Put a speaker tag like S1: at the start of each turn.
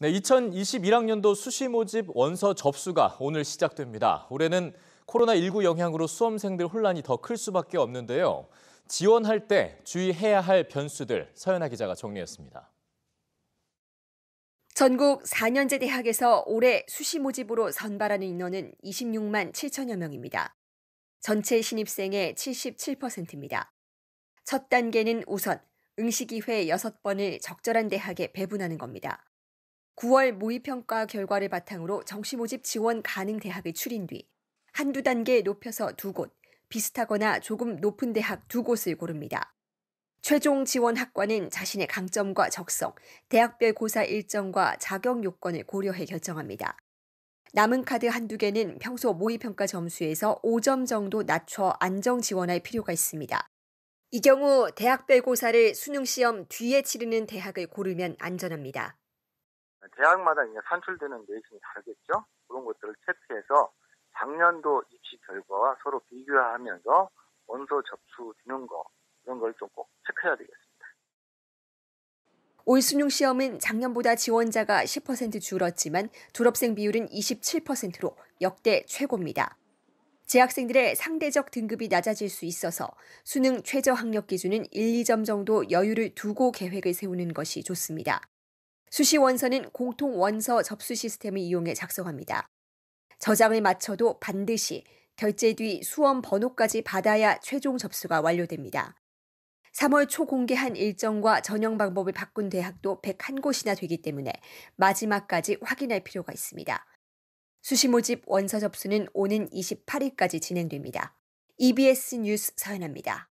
S1: 네, 2021학년도 수시 모집 원서 접수가 오늘 시작됩니다. 올해는 코로나19 영향으로 수험생들 혼란이 더 클 수밖에 없는데요. 지원할 때 주의해야 할 변수들 서연아 기자가 정리했습니다.
S2: 전국 4년제 대학에서 올해 수시 모집으로 선발하는 인원은 26만 7천여 명입니다. 전체 신입생의 77%입니다. 첫 단계는 우선 응시기회 6번을 적절한 대학에 배분하는 겁니다. 9월 모의평가 결과를 바탕으로 정시모집 지원 가능 대학을 추린 뒤 한두 단계 높여서 두 곳, 비슷하거나 조금 높은 대학 두 곳을 고릅니다. 최종 지원 학과는 자신의 강점과 적성, 대학별 고사 일정과 자격 요건을 고려해 결정합니다. 남은 카드 한두 개는 평소 모의평가 점수에서 5점 정도 낮춰 안정 지원할 필요가 있습니다. 이 경우 대학별 고사를 수능시험 뒤에 치르는 대학을 고르면 안전합니다.
S3: 대학마다 이제 산출되는 내신이 다르겠죠. 그런 것들을 체크해서 작년도 입시 결과와 서로 비교하면서 원서 접수 되는 거 이런 걸 좀 꼭 체크해야 되겠습니다.
S2: 올 수능 시험은 작년보다 지원자가 10% 줄었지만 졸업생 비율은 27%로 역대 최고입니다. 재학생들의 상대적 등급이 낮아질 수 있어서 수능 최저 학력 기준은 1, 2점 정도 여유를 두고 계획을 세우는 것이 좋습니다. 수시 원서는 공통 원서 접수 시스템을 이용해 작성합니다. 저장을 마쳐도 반드시 결제 뒤 수험 번호까지 받아야 최종 접수가 완료됩니다. 3월 초 공개한 일정과 전형 방법을 바꾼 대학도 101곳이나 되기 때문에 마지막까지 확인할 필요가 있습니다. 수시 모집 원서 접수는 오는 28일까지 진행됩니다. EBS 뉴스 서연합니다.